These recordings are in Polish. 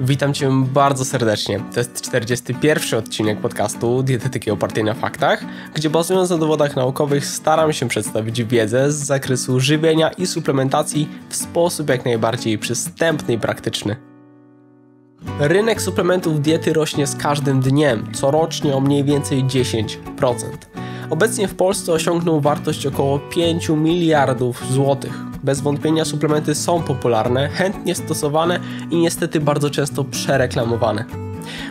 Witam Cię bardzo serdecznie. To jest 41 odcinek podcastu Dietetyki opartej na faktach, gdzie bazując na dowodach naukowych staram się przedstawić wiedzę z zakresu żywienia i suplementacji w sposób jak najbardziej przystępny i praktyczny. Rynek suplementów diety rośnie z każdym dniem, corocznie o mniej więcej 10%. Obecnie w Polsce osiągnął wartość około 5 miliardów złotych. Bez wątpienia suplementy są popularne, chętnie stosowane i niestety bardzo często przereklamowane.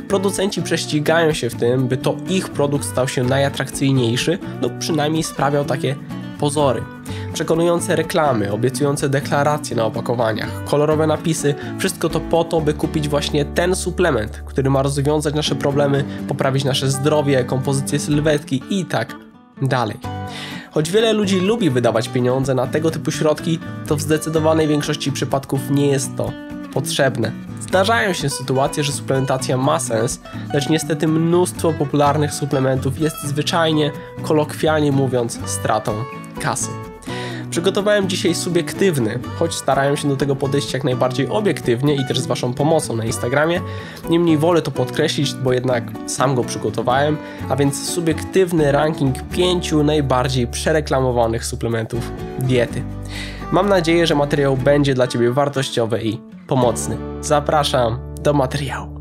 Producenci prześcigają się w tym, by to ich produkt stał się najatrakcyjniejszy lub przynajmniej sprawiał takie pozory. Przekonujące reklamy, obiecujące deklaracje na opakowaniach, kolorowe napisy wszystko to po to, by kupić właśnie ten suplement, który ma rozwiązać nasze problemy, poprawić nasze zdrowie, kompozycję sylwetki i tak dalej. Choć wiele ludzi lubi wydawać pieniądze na tego typu środki, to w zdecydowanej większości przypadków nie jest to potrzebne. Zdarzają się sytuacje, że suplementacja ma sens, lecz niestety mnóstwo popularnych suplementów jest zwyczajnie, kolokwialnie mówiąc, stratą kasy. Przygotowałem dzisiaj subiektywny, choć starałem się do tego podejść jak najbardziej obiektywnie i też z Waszą pomocą na Instagramie. Niemniej wolę to podkreślić, bo jednak sam go przygotowałem, a więc subiektywny ranking 5 najbardziej przereklamowanych suplementów diety. Mam nadzieję, że materiał będzie dla Ciebie wartościowy i pomocny. Zapraszam do materiału.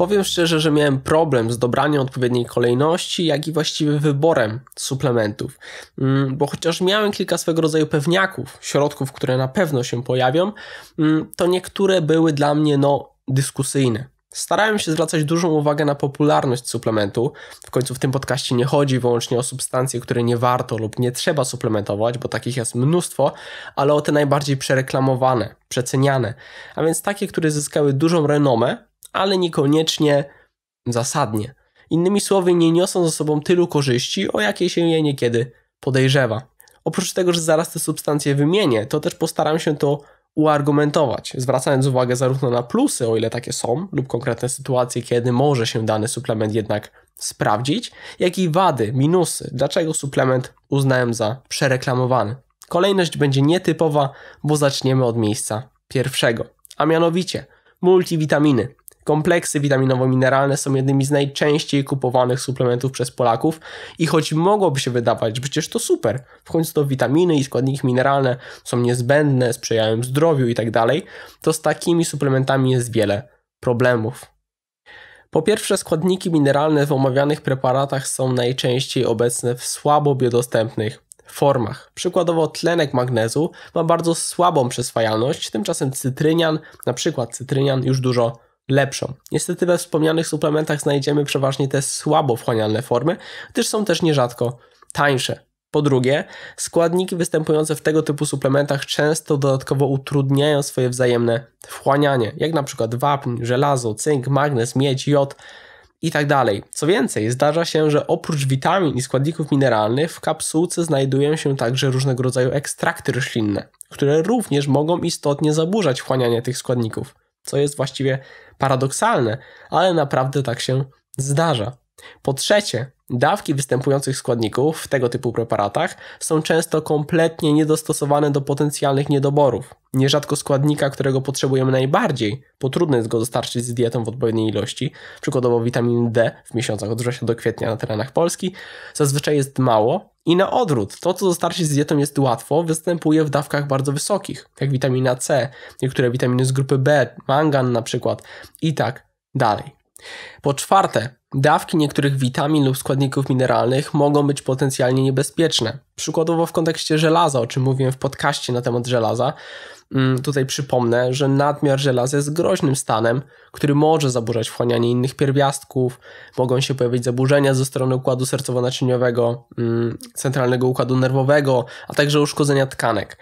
Powiem szczerze, że miałem problem z dobraniem odpowiedniej kolejności, jak i właściwym wyborem suplementów, mm, bo chociaż miałem kilka swego rodzaju pewniaków, środków, które na pewno się pojawią, mm, to niektóre były dla mnie no dyskusyjne. Starałem się zwracać dużą uwagę na popularność suplementu. W końcu w tym podcaście nie chodzi wyłącznie o substancje, które nie warto lub nie trzeba suplementować, bo takich jest mnóstwo, ale o te najbardziej przereklamowane, przeceniane, a więc takie, które zyskały dużą renomę, ale niekoniecznie zasadnie. Innymi słowy, nie niosą ze sobą tylu korzyści, o jakie się je niekiedy podejrzewa. Oprócz tego, że zaraz te substancje wymienię, to też postaram się to uargumentować, zwracając uwagę zarówno na plusy, o ile takie są, lub konkretne sytuacje, kiedy może się dany suplement jednak sprawdzić, jak i wady, minusy, dlaczego suplement uznałem za przereklamowany. Kolejność będzie nietypowa, bo zaczniemy od miejsca pierwszego, a mianowicie multivitaminy. Kompleksy witaminowo-mineralne są jednymi z najczęściej kupowanych suplementów przez Polaków i choć mogłoby się wydawać, że przecież to super, w końcu to witaminy i składniki mineralne są niezbędne, sprzyjają zdrowiu itd., tak to z takimi suplementami jest wiele problemów. Po pierwsze, składniki mineralne w omawianych preparatach są najczęściej obecne w słabo biodostępnych formach. Przykładowo tlenek magnezu ma bardzo słabą przyswajalność, tymczasem cytrynian, na przykład cytrynian, już dużo lepszą. Niestety we wspomnianych suplementach znajdziemy przeważnie te słabo wchłanialne formy, gdyż są też nierzadko tańsze. Po drugie, składniki występujące w tego typu suplementach często dodatkowo utrudniają swoje wzajemne wchłanianie, jak na przykład wapń, żelazo, cynk, magnez, miedź, jod itd. Tak Co więcej, zdarza się, że oprócz witamin i składników mineralnych w kapsułce znajdują się także różnego rodzaju ekstrakty roślinne, które również mogą istotnie zaburzać wchłanianie tych składników co jest właściwie paradoksalne, ale naprawdę tak się zdarza. Po trzecie, dawki występujących składników w tego typu preparatach są często kompletnie niedostosowane do potencjalnych niedoborów. Nierzadko składnika, którego potrzebujemy najbardziej, bo trudno jest go dostarczyć z dietą w odpowiedniej ilości, przykładowo witamin D w miesiącach od września do kwietnia na terenach Polski, zazwyczaj jest mało i na odwrót, to co dostarczyć z dietą jest łatwo, występuje w dawkach bardzo wysokich, jak witamina C, niektóre witaminy z grupy B, mangan na przykład i tak dalej. Po czwarte, dawki niektórych witamin lub składników mineralnych mogą być potencjalnie niebezpieczne. Przykładowo w kontekście żelaza, o czym mówiłem w podcaście na temat żelaza. Mm, tutaj przypomnę, że nadmiar żelaza jest groźnym stanem, który może zaburzać wchłanianie innych pierwiastków, mogą się pojawić zaburzenia ze strony układu sercowo-naczyniowego, mm, centralnego układu nerwowego, a także uszkodzenia tkanek.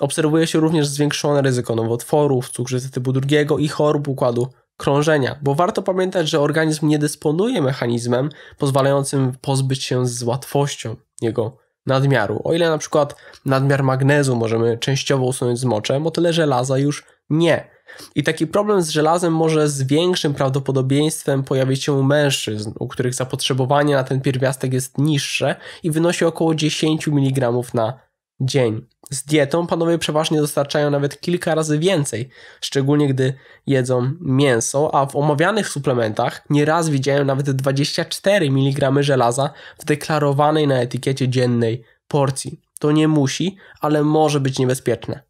Obserwuje się również zwiększone ryzyko nowotworów, cukrzycy typu drugiego i chorób układu krążenia, bo warto pamiętać, że organizm nie dysponuje mechanizmem pozwalającym pozbyć się z łatwością jego nadmiaru. O ile na przykład nadmiar magnezu możemy częściowo usunąć z moczem, o tyle żelaza już nie. I taki problem z żelazem może z większym prawdopodobieństwem pojawić się u mężczyzn, u których zapotrzebowanie na ten pierwiastek jest niższe i wynosi około 10 mg na dzień. Z dietą panowie przeważnie dostarczają nawet kilka razy więcej, szczególnie gdy jedzą mięso, a w omawianych suplementach nieraz widziałem nawet 24 mg żelaza w deklarowanej na etykiecie dziennej porcji. To nie musi, ale może być niebezpieczne.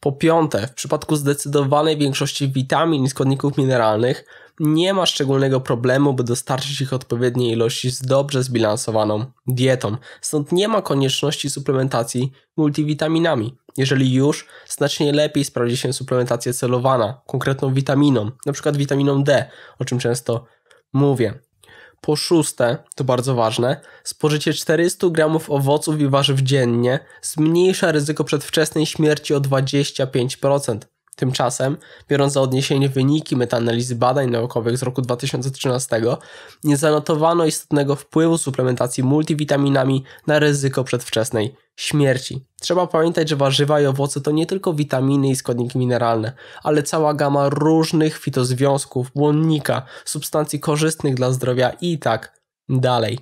Po piąte, w przypadku zdecydowanej większości witamin i składników mineralnych nie ma szczególnego problemu, by dostarczyć ich odpowiedniej ilości z dobrze zbilansowaną dietą. Stąd nie ma konieczności suplementacji multivitaminami. Jeżeli już, znacznie lepiej sprawdzi się suplementacja celowana konkretną witaminą, np. witaminą D, o czym często mówię. Po szóste, to bardzo ważne, spożycie 400 g owoców i warzyw dziennie zmniejsza ryzyko przedwczesnej śmierci o 25%. Tymczasem, biorąc za odniesienie wyniki metaanalizy badań naukowych z roku 2013, nie zanotowano istotnego wpływu suplementacji multivitaminami na ryzyko przedwczesnej śmierci. Trzeba pamiętać, że warzywa i owoce to nie tylko witaminy i składniki mineralne, ale cała gama różnych fitozwiązków, błonnika, substancji korzystnych dla zdrowia i tak dalej.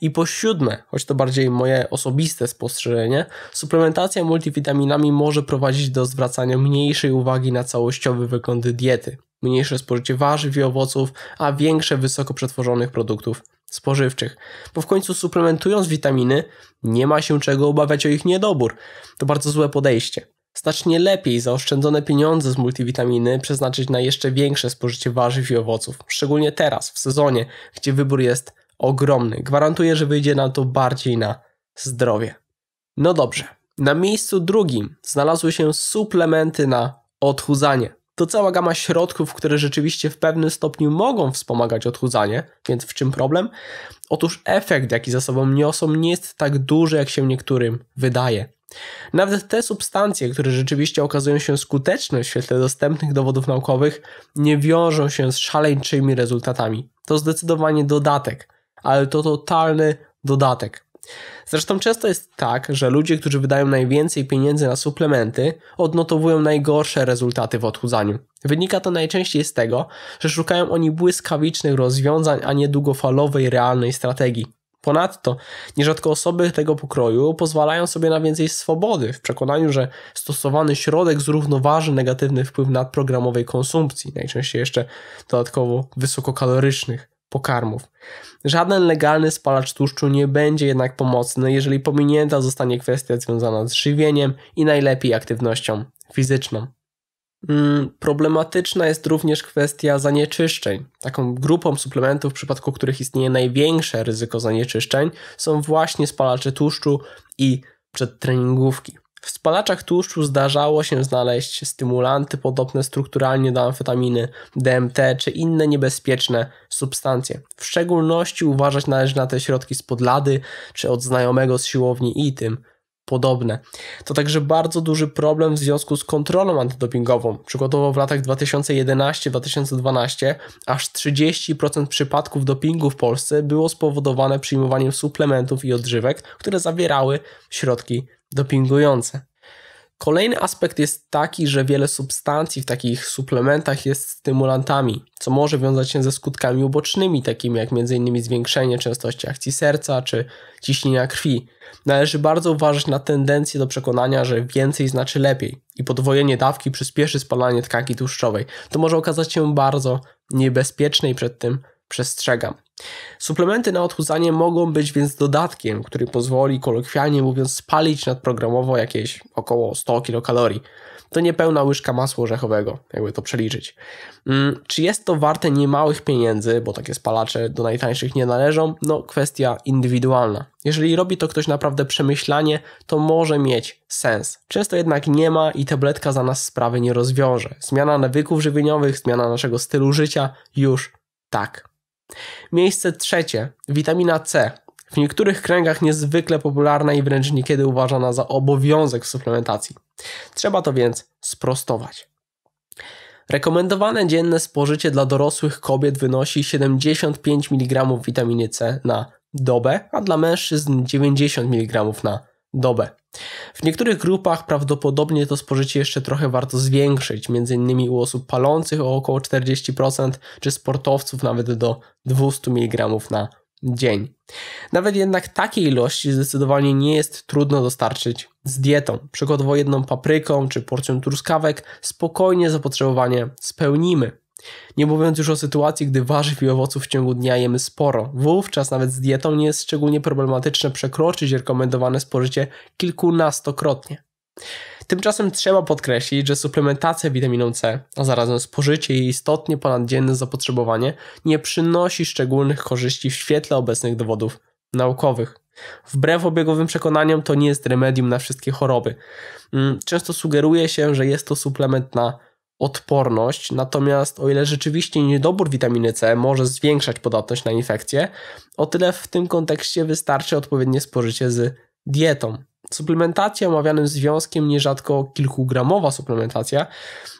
I po siódme, choć to bardziej moje osobiste spostrzeżenie, suplementacja multivitaminami może prowadzić do zwracania mniejszej uwagi na całościowy wygląd diety, mniejsze spożycie warzyw i owoców, a większe wysoko przetworzonych produktów spożywczych. Bo w końcu suplementując witaminy, nie ma się czego obawiać o ich niedobór. To bardzo złe podejście. Znacznie lepiej zaoszczędzone pieniądze z multivitaminy przeznaczyć na jeszcze większe spożycie warzyw i owoców, szczególnie teraz, w sezonie, gdzie wybór jest ogromny. Gwarantuję, że wyjdzie nam to bardziej na zdrowie. No dobrze. Na miejscu drugim znalazły się suplementy na odchudzanie. To cała gama środków, które rzeczywiście w pewnym stopniu mogą wspomagać odchudzanie, więc w czym problem? Otóż efekt, jaki za sobą niosą, nie jest tak duży, jak się niektórym wydaje. Nawet te substancje, które rzeczywiście okazują się skuteczne w świetle dostępnych dowodów naukowych, nie wiążą się z szaleńczymi rezultatami. To zdecydowanie dodatek ale to totalny dodatek. Zresztą często jest tak, że ludzie, którzy wydają najwięcej pieniędzy na suplementy, odnotowują najgorsze rezultaty w odchudzaniu. Wynika to najczęściej z tego, że szukają oni błyskawicznych rozwiązań, a nie długofalowej, realnej strategii. Ponadto, nierzadko osoby tego pokroju pozwalają sobie na więcej swobody w przekonaniu, że stosowany środek zrównoważy negatywny wpływ nadprogramowej konsumpcji, najczęściej jeszcze dodatkowo wysokokalorycznych pokarmów. Żaden legalny spalacz tłuszczu nie będzie jednak pomocny, jeżeli pominięta zostanie kwestia związana z żywieniem i najlepiej aktywnością fizyczną. Mm, problematyczna jest również kwestia zanieczyszczeń. Taką grupą suplementów, w przypadku których istnieje największe ryzyko zanieczyszczeń, są właśnie spalacze tłuszczu i przedtreningówki. W spalaczach tłuszczu zdarzało się znaleźć stymulanty podobne strukturalnie do amfetaminy, DMT czy inne niebezpieczne substancje. W szczególności uważać należy na te środki spod lady czy od znajomego z siłowni i tym podobne. To także bardzo duży problem w związku z kontrolą antydopingową. Przykładowo w latach 2011-2012 aż 30% przypadków dopingu w Polsce było spowodowane przyjmowaniem suplementów i odżywek, które zawierały środki dopingujące. Kolejny aspekt jest taki, że wiele substancji w takich suplementach jest stymulantami, co może wiązać się ze skutkami ubocznymi, takimi jak m.in. zwiększenie częstości akcji serca czy ciśnienia krwi. Należy bardzo uważać na tendencję do przekonania, że więcej znaczy lepiej i podwojenie dawki przyspieszy spalanie tkanki tłuszczowej. To może okazać się bardzo niebezpieczne i przed tym przestrzegam. Suplementy na odchudzanie mogą być więc dodatkiem, który pozwoli kolokwialnie mówiąc spalić nadprogramowo jakieś około 100 kilokalorii. To niepełna łyżka masła orzechowego, jakby to przeliczyć. Mm, czy jest to warte niemałych pieniędzy, bo takie spalacze do najtańszych nie należą? No, kwestia indywidualna. Jeżeli robi to ktoś naprawdę przemyślanie, to może mieć sens. Często jednak nie ma i tabletka za nas sprawy nie rozwiąże. Zmiana nawyków żywieniowych, zmiana naszego stylu życia już tak. Miejsce trzecie. Witamina C. W niektórych kręgach niezwykle popularna i wręcz niekiedy uważana za obowiązek w suplementacji. Trzeba to więc sprostować. Rekomendowane dzienne spożycie dla dorosłych kobiet wynosi 75 mg witaminy C na dobę, a dla mężczyzn 90 mg na dobę. W niektórych grupach prawdopodobnie to spożycie jeszcze trochę warto zwiększyć, m.in. u osób palących o około 40%, czy sportowców nawet do 200 mg na dzień. Nawet jednak takiej ilości zdecydowanie nie jest trudno dostarczyć z dietą. Przykładowo jedną papryką czy porcją truskawek spokojnie zapotrzebowanie spełnimy. Nie mówiąc już o sytuacji, gdy warzyw i owoców w ciągu dnia jemy sporo. Wówczas nawet z dietą nie jest szczególnie problematyczne przekroczyć rekomendowane spożycie kilkunastokrotnie. Tymczasem trzeba podkreślić, że suplementacja witaminą C, a zarazem spożycie jej istotnie ponad dzienne zapotrzebowanie, nie przynosi szczególnych korzyści w świetle obecnych dowodów naukowych. Wbrew obiegowym przekonaniom, to nie jest remedium na wszystkie choroby. Mm, często sugeruje się, że jest to suplement na odporność, natomiast o ile rzeczywiście niedobór witaminy C może zwiększać podatność na infekcje, o tyle w tym kontekście wystarczy odpowiednie spożycie z dietą. Suplementacja omawianym związkiem, nierzadko kilkugramowa suplementacja,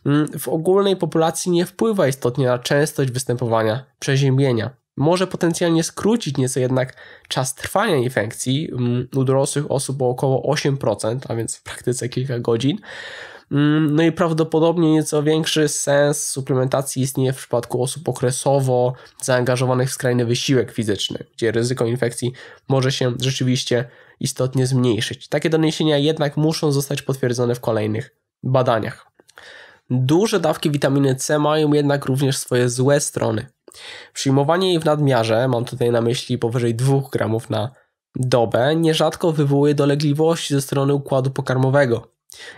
mm, w ogólnej populacji nie wpływa istotnie na częstość występowania przeziębienia. Może potencjalnie skrócić nieco jednak czas trwania infekcji mm, u dorosłych osób o około 8%, a więc w praktyce kilka godzin. Mm, no i prawdopodobnie nieco większy sens suplementacji istnieje w przypadku osób okresowo zaangażowanych w skrajny wysiłek fizyczny, gdzie ryzyko infekcji może się rzeczywiście istotnie zmniejszyć. Takie doniesienia jednak muszą zostać potwierdzone w kolejnych badaniach. Duże dawki witaminy C mają jednak również swoje złe strony. Przyjmowanie jej w nadmiarze, mam tutaj na myśli powyżej 2 gramów na dobę, nierzadko wywołuje dolegliwości ze strony układu pokarmowego.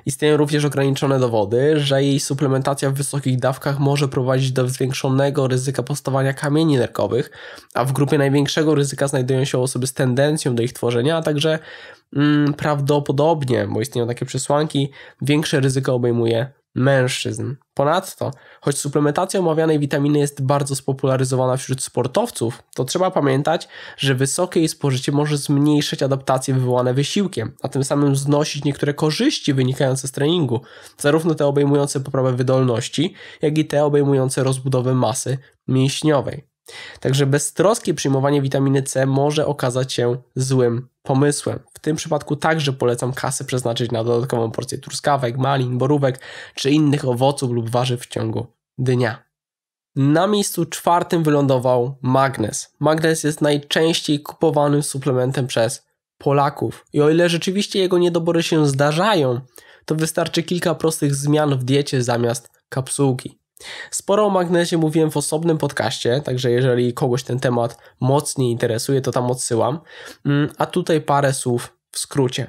Istnieją również ograniczone dowody, że jej suplementacja w wysokich dawkach może prowadzić do zwiększonego ryzyka powstawania kamieni nerkowych, a w grupie największego ryzyka znajdują się osoby z tendencją do ich tworzenia, a także mm, prawdopodobnie, bo istnieją takie przesłanki, większe ryzyko obejmuje mężczyzn. Ponadto, choć suplementacja omawianej witaminy jest bardzo spopularyzowana wśród sportowców, to trzeba pamiętać, że wysokie jej spożycie może zmniejszyć adaptacje wywołane wysiłkiem, a tym samym znosić niektóre korzyści wynikające z treningu, zarówno te obejmujące poprawę wydolności, jak i te obejmujące rozbudowę masy mięśniowej. Także beztroskie przyjmowanie witaminy C może okazać się złym pomysłem. W tym przypadku także polecam kasę przeznaczyć na dodatkową porcję truskawek, malin, borówek czy innych owoców lub warzyw w ciągu dnia. Na miejscu czwartym wylądował magnez. Magnez jest najczęściej kupowanym suplementem przez Polaków. I o ile rzeczywiście jego niedobory się zdarzają, to wystarczy kilka prostych zmian w diecie zamiast kapsułki. Sporo o magnezie mówiłem w osobnym podcaście, także jeżeli kogoś ten temat mocniej interesuje, to tam odsyłam. Mm, a tutaj parę słów w skrócie.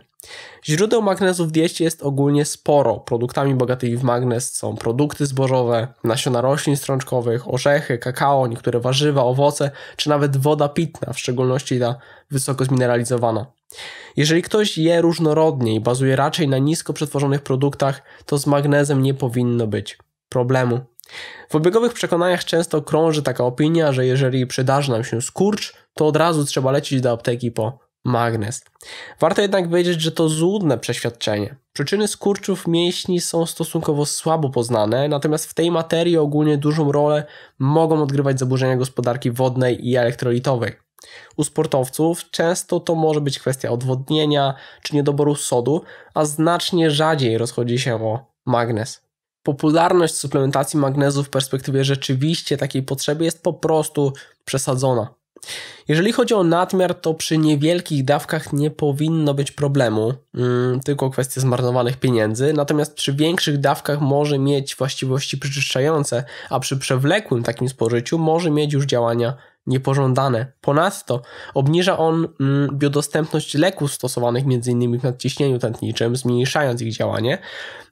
Źródeł magnezu w diecie jest ogólnie sporo. Produktami bogatymi w magnez są produkty zbożowe, nasiona roślin strączkowych, orzechy, kakao, niektóre warzywa, owoce, czy nawet woda pitna, w szczególności ta wysoko zmineralizowana. Jeżeli ktoś je różnorodnie i bazuje raczej na nisko przetworzonych produktach, to z magnezem nie powinno być problemu. W obiegowych przekonaniach często krąży taka opinia, że jeżeli przydarzy nam się skurcz, to od razu trzeba lecieć do apteki po magnes. Warto jednak wiedzieć, że to złudne przeświadczenie. Przyczyny skurczów mięśni są stosunkowo słabo poznane, natomiast w tej materii ogólnie dużą rolę mogą odgrywać zaburzenia gospodarki wodnej i elektrolitowej. U sportowców często to może być kwestia odwodnienia czy niedoboru sodu, a znacznie rzadziej rozchodzi się o magnes popularność suplementacji magnezu w perspektywie rzeczywiście takiej potrzeby jest po prostu przesadzona. Jeżeli chodzi o nadmiar, to przy niewielkich dawkach nie powinno być problemu, mm, tylko kwestia zmarnowanych pieniędzy. Natomiast przy większych dawkach może mieć właściwości przyczyszczające, a przy przewlekłym takim spożyciu może mieć już działania niepożądane. Ponadto obniża on mm, biodostępność leków stosowanych m.in. w nadciśnieniu tętniczym, zmniejszając ich działanie,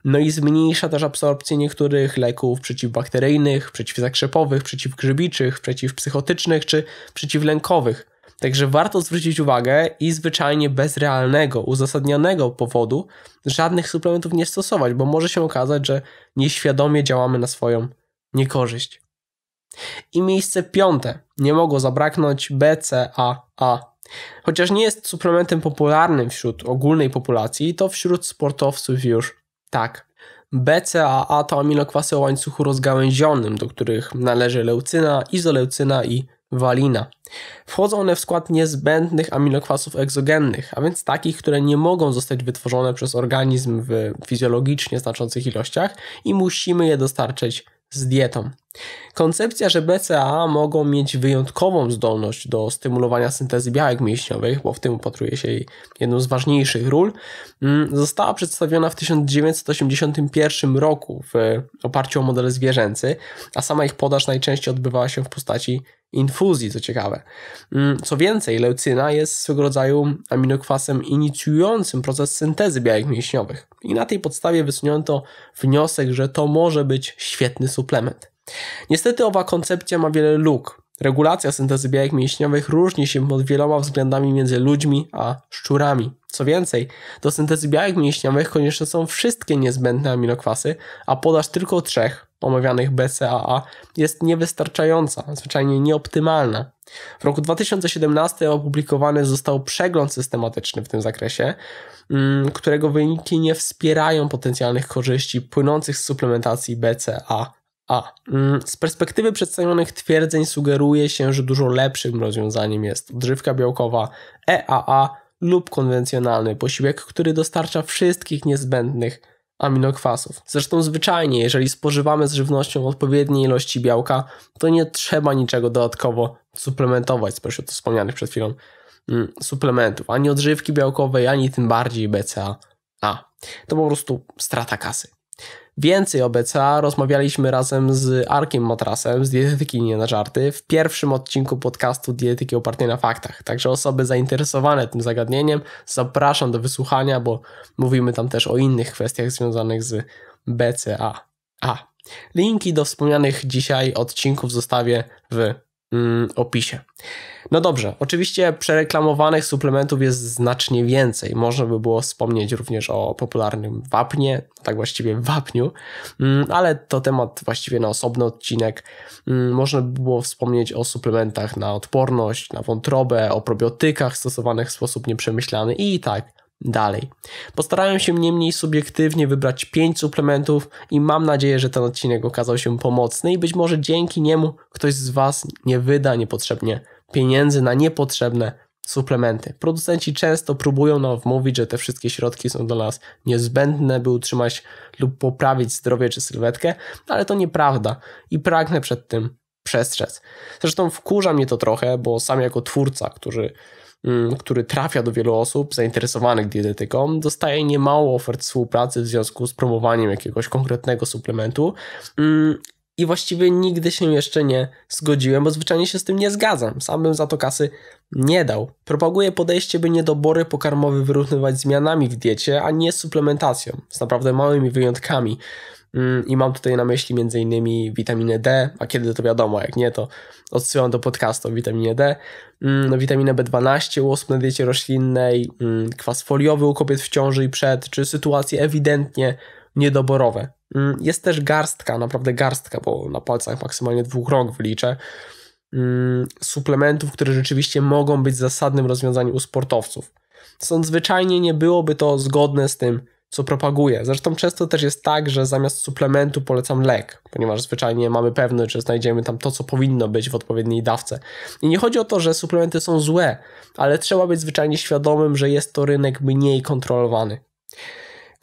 no i zmniejsza też absorpcję niektórych leków przeciwbakteryjnych, przeciwzakrzepowych, przeciwgrzybiczych, przeciwpsychotycznych czy przeciwlękowych. Także warto zwrócić uwagę i zwyczajnie bez realnego, uzasadnionego powodu żadnych suplementów nie stosować, bo może się okazać, że nieświadomie działamy na swoją niekorzyść. I miejsce piąte. Nie mogło zabraknąć BCAA. Chociaż nie jest suplementem popularnym wśród ogólnej populacji, to wśród sportowców już tak. BCAA to aminokwasy o łańcuchu rozgałęzionym, do których należy leucyna, izoleucyna i walina. Wchodzą one w skład niezbędnych aminokwasów egzogennych, a więc takich, które nie mogą zostać wytworzone przez organizm w fizjologicznie znaczących ilościach i musimy je dostarczyć z dietą. Koncepcja, że BCA mogą mieć wyjątkową zdolność do stymulowania syntezy białek mięśniowych, bo w tym upatruje się jej jedną z ważniejszych ról, mm, została przedstawiona w 1981 roku w e, oparciu o modele zwierzęcy, a sama ich podaż najczęściej odbywała się w postaci infuzji, co ciekawe. Mm, co więcej, leucyna jest swego rodzaju aminokwasem inicjującym proces syntezy białek mięśniowych i na tej podstawie wysunięto wniosek, że to może być świetny suplement. Niestety owa koncepcja ma wiele luk. Regulacja syntezy białek mięśniowych różni się pod wieloma względami między ludźmi a szczurami. Co więcej, do syntezy białek mięśniowych konieczne są wszystkie niezbędne aminokwasy, a podaż tylko trzech omawianych BCAA jest niewystarczająca, zwyczajnie nieoptymalna. W roku 2017 opublikowany został przegląd systematyczny w tym zakresie, mm, którego wyniki nie wspierają potencjalnych korzyści płynących z suplementacji BCAA. A. Mm, z perspektywy przedstawionych twierdzeń sugeruje się, że dużo lepszym rozwiązaniem jest odżywka białkowa EAA lub konwencjonalny posiłek, który dostarcza wszystkich niezbędnych aminokwasów. Zresztą zwyczajnie, jeżeli spożywamy z żywnością odpowiedniej ilości białka, to nie trzeba niczego dodatkowo suplementować spośród wspomnianych przed chwilą mm, suplementów, ani odżywki białkowej, ani tym bardziej BCAA. To po prostu strata kasy. Więcej o BCA rozmawialiśmy razem z Arkiem Matrasem z Dietetyki Nie na Żarty w pierwszym odcinku podcastu Dietetyki opartej na faktach. Także osoby zainteresowane tym zagadnieniem zapraszam do wysłuchania, bo mówimy tam też o innych kwestiach związanych z BCA. A. Linki do wspomnianych dzisiaj odcinków zostawię w Mm, opisie. No dobrze, oczywiście przereklamowanych suplementów jest znacznie więcej. Można by było wspomnieć również o popularnym wapnie, tak właściwie wapniu, mm, ale to temat właściwie na osobny odcinek. Mm, można by było wspomnieć o suplementach na odporność, na wątrobę, o probiotykach stosowanych w sposób nieprzemyślany i tak dalej. Postarałem się niemniej subiektywnie wybrać 5 suplementów i mam nadzieję, że ten odcinek okazał się pomocny i być może dzięki niemu ktoś z Was nie wyda niepotrzebnie pieniędzy na niepotrzebne suplementy. Producenci często próbują nam wmówić, że te wszystkie środki są dla nas niezbędne, by utrzymać lub poprawić zdrowie czy sylwetkę, ale to nieprawda i pragnę przed tym przestrzec. Zresztą wkurza mnie to trochę, bo sam jako twórca, który Mm, który trafia do wielu osób zainteresowanych dietetyką, dostaje niemało ofert współpracy w związku z promowaniem jakiegoś konkretnego suplementu. Mm, I właściwie nigdy się jeszcze nie zgodziłem, bo zwyczajnie się z tym nie zgadzam. Sam bym za to kasy nie dał. Propaguję podejście, by niedobory pokarmowe wyrównywać zmianami w diecie, a nie suplementacją, z naprawdę małymi wyjątkami. Mm, I mam tutaj na myśli m.in. witaminę D, a kiedy to wiadomo, jak nie, to odsyłam do podcastu o witaminie D. Mm, no, witaminę B12 u osób na diecie roślinnej, mm, kwas foliowy u kobiet w ciąży i przed, czy sytuacje ewidentnie niedoborowe. Jest też garstka, naprawdę garstka, bo na palcach maksymalnie dwóch rąk wyliczę, suplementów, które rzeczywiście mogą być zasadnym rozwiązaniem u sportowców. Stąd zwyczajnie nie byłoby to zgodne z tym, co propaguję. Zresztą często też jest tak, że zamiast suplementu polecam lek, ponieważ zwyczajnie mamy pewność, że znajdziemy tam to, co powinno być w odpowiedniej dawce. I nie chodzi o to, że suplementy są złe, ale trzeba być zwyczajnie świadomym, że jest to rynek mniej kontrolowany.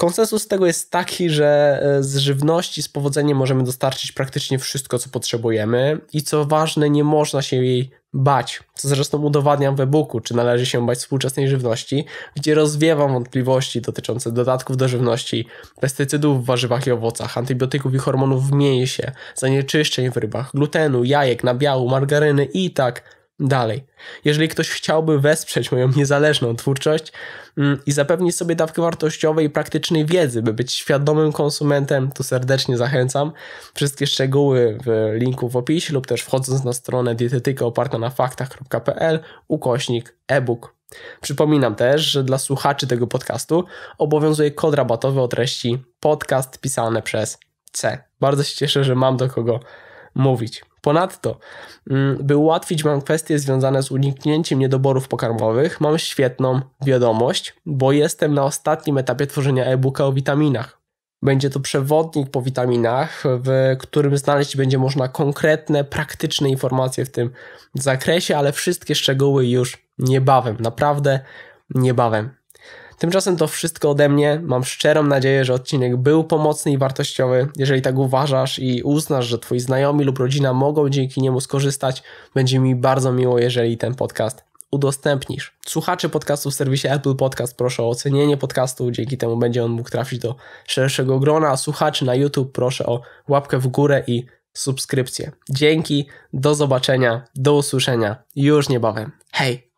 Konsensus tego jest taki, że e, z żywności z powodzeniem możemy dostarczyć praktycznie wszystko, co potrzebujemy i co ważne, nie można się jej bać, co zresztą udowadniam w e-booku, czy należy się bać współczesnej żywności, gdzie rozwiewam wątpliwości dotyczące dodatków do żywności, pestycydów w warzywach i owocach, antybiotyków i hormonów w mięsie, zanieczyszczeń w rybach, glutenu, jajek, nabiału, margaryny i tak dalej. Jeżeli ktoś chciałby wesprzeć moją niezależną twórczość mm, i zapewnić sobie dawkę wartościowej i praktycznej wiedzy, by być świadomym konsumentem, to serdecznie zachęcam. Wszystkie szczegóły w linku w opisie lub też wchodząc na stronę dietetyka oparta na faktach.pl ukośnik e-book. Przypominam też, że dla słuchaczy tego podcastu obowiązuje kod rabatowy o treści podcast pisane przez C. Bardzo się cieszę, że mam do kogo mówić. Ponadto, mm, by ułatwić Wam kwestie związane z uniknięciem niedoborów pokarmowych, mam świetną wiadomość, bo jestem na ostatnim etapie tworzenia e-booka o witaminach. Będzie to przewodnik po witaminach, w którym znaleźć będzie można konkretne, praktyczne informacje w tym zakresie, ale wszystkie szczegóły już niebawem, naprawdę niebawem. Tymczasem to wszystko ode mnie. Mam szczerą nadzieję, że odcinek był pomocny i wartościowy. Jeżeli tak uważasz i uznasz, że twoi znajomi lub rodzina mogą dzięki niemu skorzystać, będzie mi bardzo miło, jeżeli ten podcast udostępnisz. Słuchacze podcastu w serwisie Apple Podcast proszę o ocenienie podcastu, dzięki temu będzie on mógł trafić do szerszego grona, a słuchaczy na YouTube proszę o łapkę w górę i subskrypcję. Dzięki, do zobaczenia, do usłyszenia już niebawem. Hej!